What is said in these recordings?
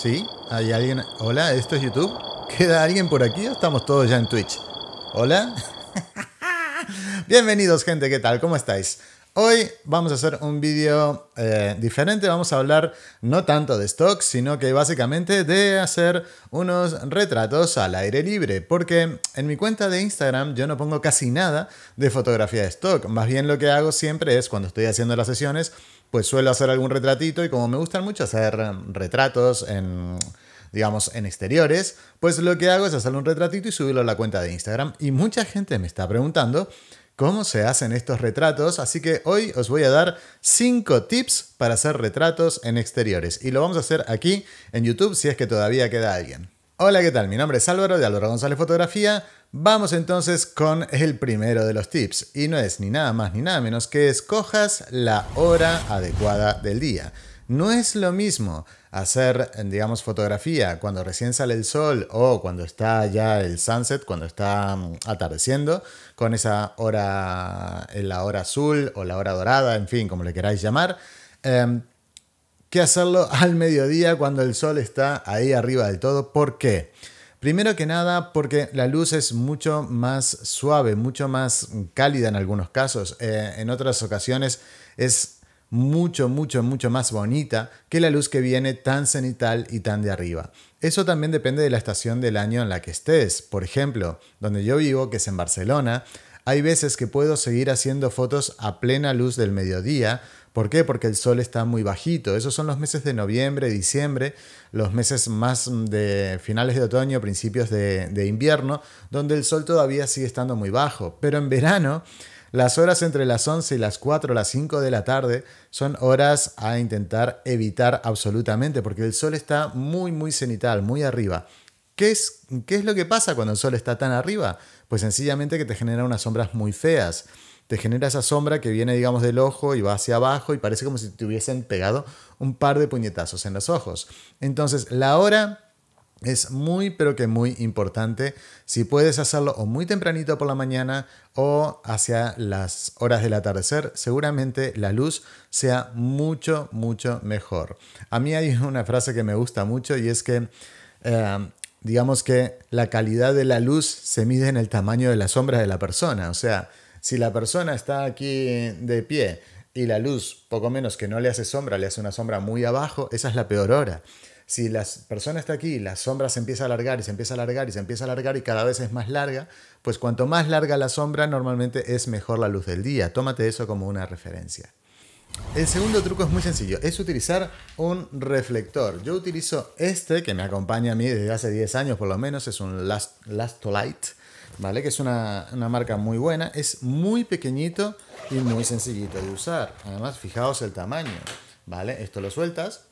¿Sí? ¿Hay alguien? Hola, ¿esto es YouTube? ¿Queda alguien por aquí o estamos todos ya en Twitch? ¿Hola? Bienvenidos gente, ¿qué tal? ¿Cómo estáis? Hoy vamos a hacer un vídeo eh, diferente, vamos a hablar no tanto de Stock, sino que básicamente de hacer unos retratos al aire libre, porque en mi cuenta de Instagram yo no pongo casi nada de fotografía de stock, más bien lo que hago siempre es cuando estoy haciendo las sesiones, pues suelo hacer algún retratito y como me gustan mucho hacer mm, retratos en digamos, en exteriores, pues lo que hago es hacer un retratito y subirlo a la cuenta de Instagram. Y mucha gente me está preguntando cómo se hacen estos retratos, así que hoy os voy a dar 5 tips para hacer retratos en exteriores. Y lo vamos a hacer aquí en YouTube si es que todavía queda alguien. Hola, ¿qué tal? Mi nombre es Álvaro de Álvaro González Fotografía. Vamos entonces con el primero de los tips y no es ni nada más ni nada menos que escojas la hora adecuada del día. No es lo mismo hacer, digamos, fotografía cuando recién sale el sol o cuando está ya el sunset, cuando está mm, atardeciendo, con esa hora, la hora azul o la hora dorada, en fin, como le queráis llamar. Em, que hacerlo al mediodía cuando el sol está ahí arriba del todo. ¿Por qué? Primero que nada, porque la luz es mucho más suave, mucho más cálida en algunos casos. Eh, en otras ocasiones es mucho, mucho, mucho más bonita que la luz que viene tan cenital y tan de arriba. Eso también depende de la estación del año en la que estés. Por ejemplo, donde yo vivo, que es en Barcelona, hay veces que puedo seguir haciendo fotos a plena luz del mediodía ¿Por qué? Porque el sol está muy bajito. Esos son los meses de noviembre, diciembre, los meses más mm, de finales de otoño, principios de, invierno, donde el sol todavía sigue estando muy bajo. Pero en verano... Las horas entre las 11 y las 4, las 5 de la tarde son horas a intentar evitar absolutamente porque el sol está muy, muy cenital, muy arriba. ¿Qué es, ¿Qué es lo que pasa cuando el sol está tan arriba? Pues sencillamente que te genera unas sombras muy feas te genera esa sombra que viene, digamos, del ojo y va hacia abajo y parece como si te hubiesen pegado un par de puñetazos en los ojos. Entonces, la hora es muy, pero que muy importante si puedes hacerlo o muy tempranito por la mañana o hacia las horas del atardecer, seguramente la luz sea mucho, mucho mejor. A mí hay una frase que me gusta mucho y es que... Eh, digamos que la calidad de la luz se mide en el tamaño de la sombra de la persona. O sea, si la persona está aquí de pie y la luz, poco menos que no le hace sombra, le hace una sombra muy abajo, esa es la peor hora. Si la persona está aquí y la sombra se empieza a alargar y se empieza a alargar y se empieza a alargar y cada vez es más larga, pues cuanto más larga la sombra, normalmente es mejor la luz del día. Tómate eso como una referencia. El segundo truco es muy sencillo, es utilizar un reflector. Yo utilizo este que me acompaña a mí desde hace 10 años por lo menos, es un Last, Light. ¿vale? Que es una, marca muy buena, es muy pequeñito y muy sencillito de usar. Además, fijaos el tamaño, ¿vale? Esto lo sueltas.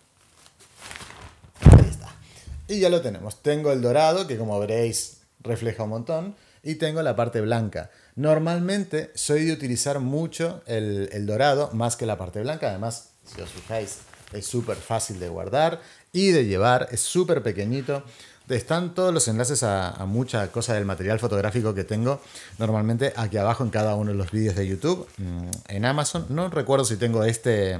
Ahí está. Y ya lo tenemos. Tengo el dorado, que como veréis refleja un montón, y tengo la parte blanca. Normalmente soy de utilizar mucho el, el dorado más que la parte blanca. Además, si os fijáis, es súper fácil de guardar y de llevar, es súper pequeñito. Están todos los enlaces a, mucha cosa del material fotográfico que tengo normalmente aquí abajo en cada uno de los vídeos de YouTube, mm, en Amazon. No recuerdo si tengo este,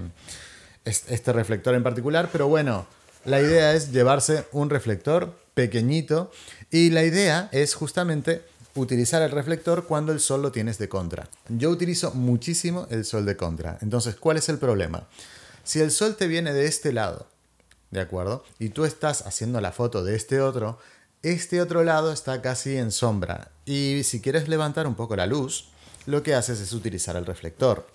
este reflector en particular, pero bueno, la idea es llevarse un reflector pequeñito y la idea es justamente utilizar el reflector cuando el sol lo tienes de contra. Yo utilizo muchísimo el sol de contra. Entonces, ¿cuál es el problema? Si el sol te viene de este lado ¿de acuerdo? Y tú estás haciendo la foto de este otro, este otro lado está casi en sombra y si quieres levantar un poco la luz, lo que haces es utilizar el reflector.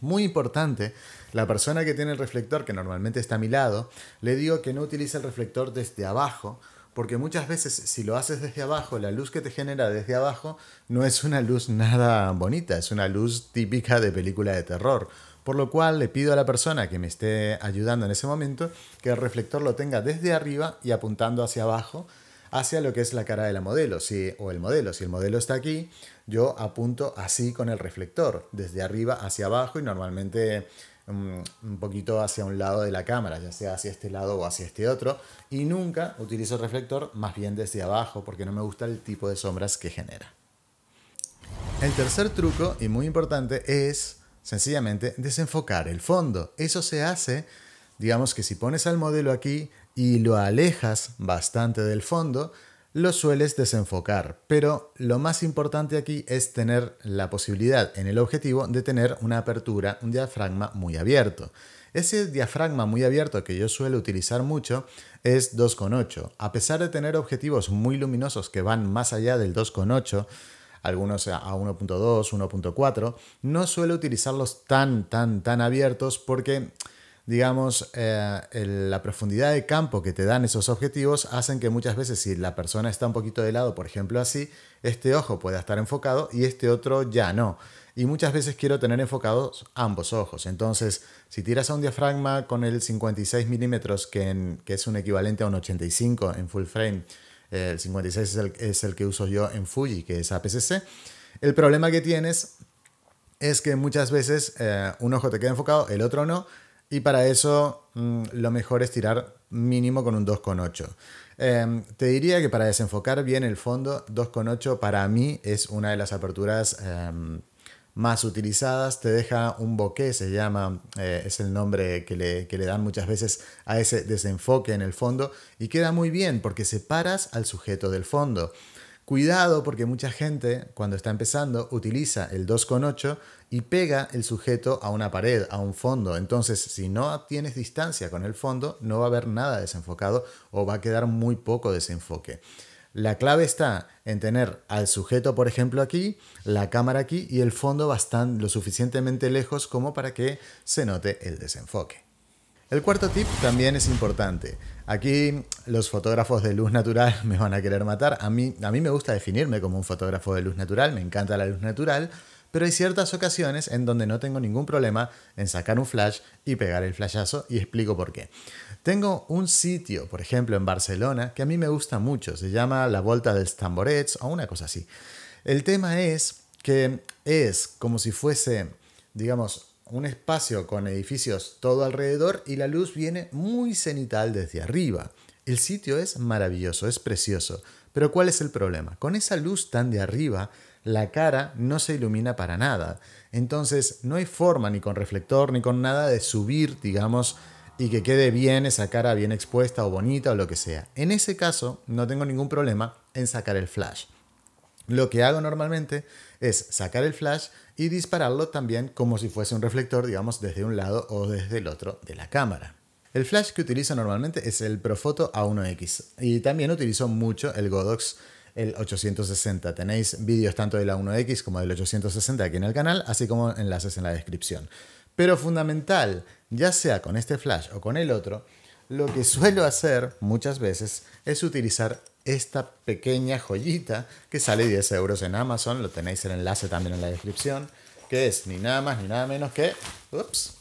Muy importante, la persona que tiene el reflector, que normalmente está a mi lado, le digo que no utilice el reflector desde abajo, porque muchas veces si lo haces desde abajo, la luz que te genera desde abajo no es una luz nada bonita, es una luz típica de película de terror por lo cual le pido a la persona que me esté ayudando en ese momento que el reflector lo tenga desde arriba y apuntando hacia abajo, hacia lo que es la cara de la modelo si, o el modelo. Si el modelo está aquí, yo apunto así con el reflector, desde arriba hacia abajo y normalmente mm, un poquito hacia un lado de la cámara, ya sea hacia este lado o hacia este otro. Y nunca utilizo el reflector más bien desde abajo porque no me gusta el tipo de sombras que genera. El tercer truco, y muy importante, es sencillamente desenfocar el fondo. Eso se hace, digamos que si pones al modelo aquí y lo alejas bastante del fondo, lo sueles desenfocar, pero lo más importante aquí es tener la posibilidad en el objetivo de tener una apertura, un diafragma muy abierto. Ese diafragma muy abierto que yo suelo utilizar mucho es 2,8. A pesar de tener objetivos muy luminosos que van más allá del 2,8, algunos a 1.2, 1.4. No suelo utilizarlos tan, tan, tan abiertos porque digamos, eh, la profundidad de campo que te dan esos objetivos hacen que muchas veces si la persona está un poquito de lado, por ejemplo así, este ojo pueda estar enfocado y este otro ya no. Y muchas veces quiero tener enfocados ambos ojos. Entonces, si tiras a un diafragma con el 56 milímetros, que, que es un equivalente a un 85 en full frame, el 56 es el, que uso yo en Fuji, que es APCC, El problema que tienes es que muchas veces eh, un ojo te queda enfocado, el otro no. Y para eso mm, lo mejor es tirar mínimo con un 2,8. Em, te diría que para desenfocar bien el fondo, 2,8 para mí es una de las aperturas em, más utilizadas, te deja un bokeh, se llama, eh, es el nombre que le, que le, dan muchas veces a ese desenfoque en el fondo, y queda muy bien porque separas al sujeto del fondo. Cuidado porque mucha gente cuando está empezando utiliza el 2,8 y pega el sujeto a una pared, a un fondo. Entonces si no tienes distancia con el fondo no va a haber nada desenfocado o va a quedar muy poco desenfoque. La clave está en tener al sujeto, por ejemplo, aquí, la cámara aquí y el fondo bastante, lo suficientemente lejos como para que se note el desenfoque. El cuarto tip también es importante. Aquí los fotógrafos de luz natural me van a querer matar. A mí, a mí me gusta definirme como un fotógrafo de luz natural, me encanta la luz natural, pero hay ciertas ocasiones en donde no tengo ningún problema en sacar un flash y pegar el flashazo y explico por qué. Tengo un sitio, por ejemplo, en Barcelona, que a mí me gusta mucho, se llama La Volta del Tamborets o una cosa así. El tema es que es como si fuese, digamos, un espacio con edificios todo alrededor y la luz viene muy cenital desde arriba. El sitio es maravilloso, es precioso. Pero ¿cuál es el problema? Con esa luz tan de arriba, la cara no se ilumina para nada. Entonces no hay forma ni con reflector ni con nada de subir, digamos, y que quede bien esa cara bien expuesta o bonita o lo que sea. En ese caso no tengo ningún problema en sacar el flash. Lo que hago normalmente es sacar el flash y dispararlo también como si fuese un reflector, digamos, desde un lado o desde el otro de la cámara. El flash que utilizo normalmente es el Profoto A1X y también utilizo mucho el Godox el 860. Tenéis vídeos tanto de la 1X como del 860 aquí en el canal, así como enlaces en la descripción. Pero fundamental, ya sea con este flash o con el otro, lo que suelo hacer muchas veces es utilizar esta pequeña joyita que sale 10 euros en Amazon, lo tenéis el enlace también en la descripción, que es ni nada más ni nada menos que, ups,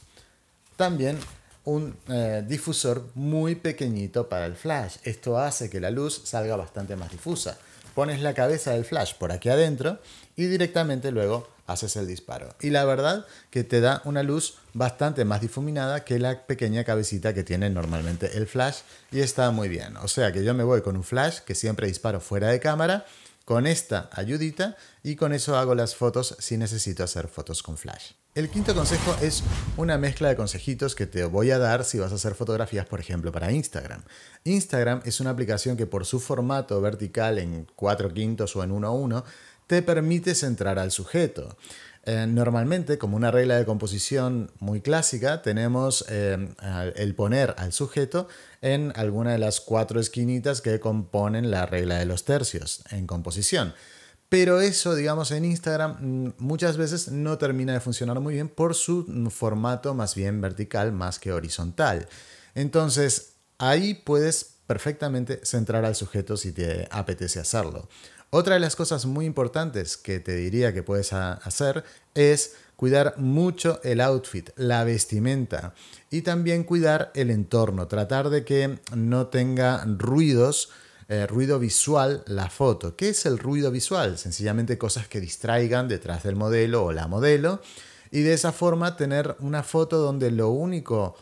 también un eh, difusor muy pequeñito para el flash. Esto hace que la luz salga bastante más difusa pones la cabeza del flash por aquí adentro y directamente luego haces el disparo. Y la verdad que te da una luz bastante más difuminada que la pequeña cabecita que tiene normalmente el flash y está muy bien. O sea que yo me voy con un flash que siempre disparo fuera de cámara con esta ayudita y con eso hago las fotos si necesito hacer fotos con flash. El quinto consejo es una mezcla de consejitos que te voy a dar si vas a hacer fotografías, por ejemplo, para Instagram. Instagram es una aplicación que por su formato vertical en 4 quintos o en 1 1 te permite centrar al sujeto. Eh, normalmente, como una regla de composición muy clásica, tenemos eh, el poner al sujeto en alguna de las cuatro esquinitas que componen la regla de los tercios en composición. Pero eso, digamos, en Instagram mm, muchas veces no termina de funcionar muy bien por su mm, formato más bien vertical más que horizontal. Entonces, ahí puedes perfectamente centrar al sujeto si te apetece hacerlo. Otra de las cosas muy importantes que te diría que puedes hacer es cuidar mucho el outfit, la vestimenta y también cuidar el entorno, tratar de que no tenga ruidos. Eh, ruido visual, la foto. ¿Qué es el ruido visual? Sencillamente cosas que distraigan detrás del modelo o la modelo y de esa forma tener una foto donde lo único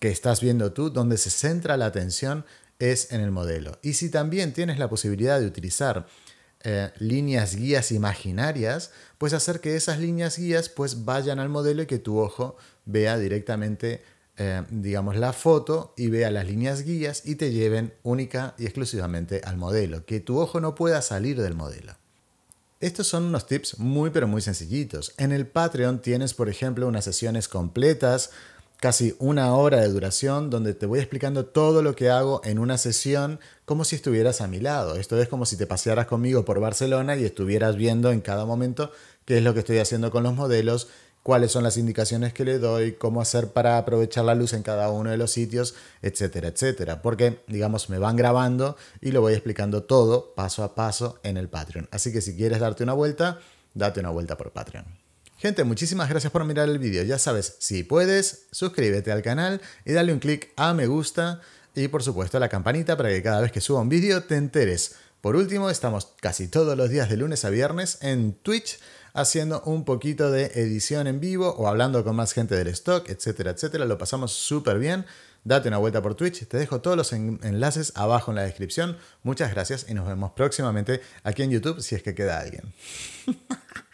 que estás viendo tú, donde se centra la atención, es en el modelo. Y si también tienes la posibilidad de utilizar eh, líneas guías imaginarias, pues hacer que esas líneas guías pues vayan al modelo y que tu ojo vea directamente, eh, digamos, la foto y vea las líneas guías y te lleven única y exclusivamente al modelo, que tu ojo no pueda salir del modelo. Estos son unos tips muy pero muy sencillitos. En el Patreon tienes, por ejemplo, unas sesiones completas casi una hora de duración donde te voy explicando todo lo que hago en una sesión como si estuvieras a mi lado. Esto es como si te pasearas conmigo por Barcelona y estuvieras viendo en cada momento qué es lo que estoy haciendo con los modelos, cuáles son las indicaciones que le doy, cómo hacer para aprovechar la luz en cada uno de los sitios, etcétera, etcétera. Porque, digamos, me van grabando y lo voy explicando todo paso a paso en el Patreon. Así que si quieres darte una vuelta, date una vuelta por Patreon. Gente, muchísimas gracias por mirar el vídeo. Ya sabes, si puedes, suscríbete al canal y dale un clic a me gusta y por supuesto a la campanita para que cada vez que suba un vídeo te enteres. Por último, estamos casi todos los días de lunes a viernes en Twitch haciendo un poquito de edición en vivo o hablando con más gente del stock, etcétera, etcétera. Lo pasamos súper bien. Date una vuelta por Twitch. Te dejo todos los enlaces abajo en la descripción. Muchas gracias y nos vemos próximamente aquí en YouTube si es que queda alguien.